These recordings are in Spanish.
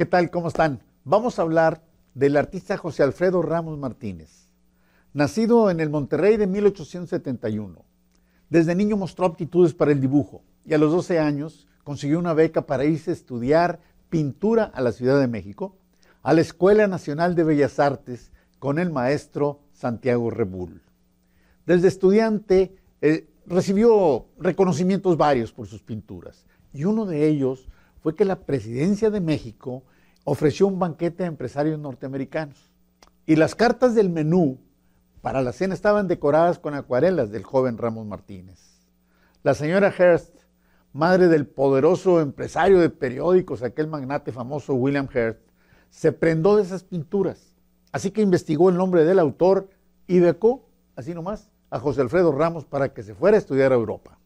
¿Qué tal? ¿Cómo están? Vamos a hablar del artista José Alfredo Ramos Martínez, nacido en el Monterrey de 1871. Desde niño mostró aptitudes para el dibujo y a los 12 años consiguió una beca para irse a estudiar pintura a la Ciudad de México, a la Escuela Nacional de Bellas Artes con el maestro Santiago Rebull. Desde estudiante eh, recibió reconocimientos varios por sus pinturas y uno de ellos fue que la presidencia de México ofreció un banquete a empresarios norteamericanos. Y las cartas del menú para la cena estaban decoradas con acuarelas del joven Ramos Martínez. La señora Hearst, madre del poderoso empresario de periódicos, aquel magnate famoso William Hearst, se prendó de esas pinturas. Así que investigó el nombre del autor y becó, así nomás, a José Alfredo Ramos para que se fuera a estudiar a Europa.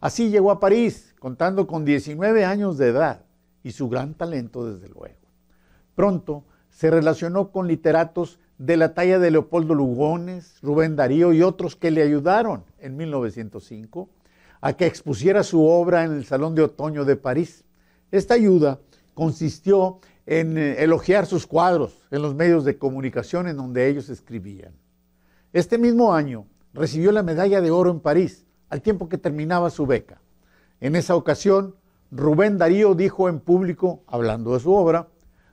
Así llegó a París, contando con 19 años de edad y su gran talento desde luego. Pronto se relacionó con literatos de la talla de Leopoldo Lugones, Rubén Darío y otros que le ayudaron en 1905 a que expusiera su obra en el Salón de Otoño de París. Esta ayuda consistió en eh, elogiar sus cuadros en los medios de comunicación en donde ellos escribían. Este mismo año recibió la medalla de oro en París, al tiempo que terminaba su beca. En esa ocasión, Rubén Darío dijo en público, hablando de su obra,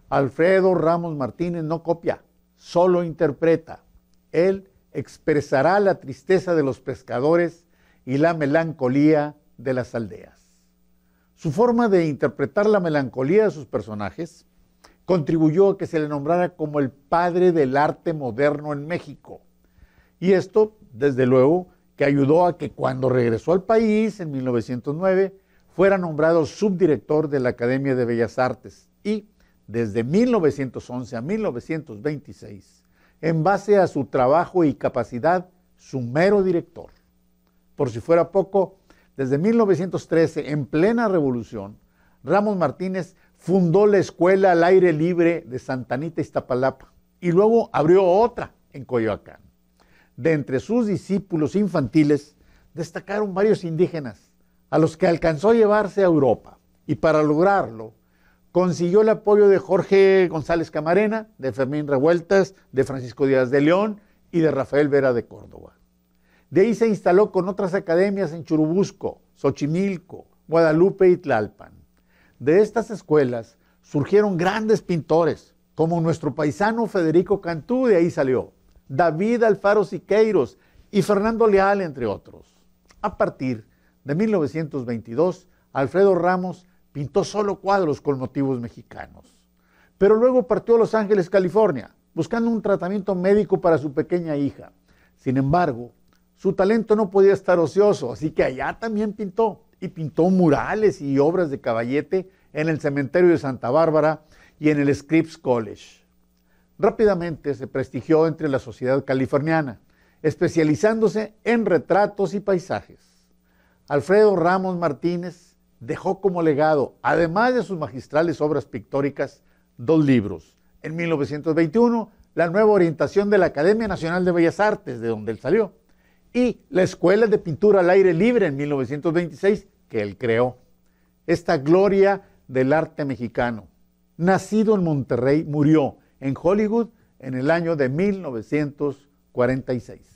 Alfredo Ramos Martínez no copia, solo interpreta. Él expresará la tristeza de los pescadores y la melancolía de las aldeas. Su forma de interpretar la melancolía de sus personajes contribuyó a que se le nombrara como el padre del arte moderno en México. Y esto, desde luego, que ayudó a que cuando regresó al país en 1909 fuera nombrado subdirector de la Academia de Bellas Artes y desde 1911 a 1926, en base a su trabajo y capacidad, su mero director. Por si fuera poco, desde 1913, en plena revolución, Ramos Martínez fundó la Escuela al Aire Libre de Santanita Iztapalapa y luego abrió otra en Coyoacán de entre sus discípulos infantiles destacaron varios indígenas, a los que alcanzó a llevarse a Europa. Y para lograrlo, consiguió el apoyo de Jorge González Camarena, de Fermín Revueltas, de Francisco Díaz de León y de Rafael Vera de Córdoba. De ahí se instaló con otras academias en Churubusco, Xochimilco, Guadalupe y Tlalpan. De estas escuelas surgieron grandes pintores, como nuestro paisano Federico Cantú, de ahí salió. David Alfaro Siqueiros y Fernando Leal, entre otros. A partir de 1922, Alfredo Ramos pintó solo cuadros con motivos mexicanos. Pero luego partió a Los Ángeles, California, buscando un tratamiento médico para su pequeña hija. Sin embargo, su talento no podía estar ocioso, así que allá también pintó, y pintó murales y obras de caballete en el cementerio de Santa Bárbara y en el Scripps College. Rápidamente se prestigió entre la sociedad californiana, especializándose en retratos y paisajes. Alfredo Ramos Martínez dejó como legado, además de sus magistrales obras pictóricas, dos libros. En 1921, La nueva orientación de la Academia Nacional de Bellas Artes, de donde él salió, y la Escuela de Pintura al Aire Libre en 1926, que él creó. Esta gloria del arte mexicano, nacido en Monterrey, murió en Hollywood en el año de 1946.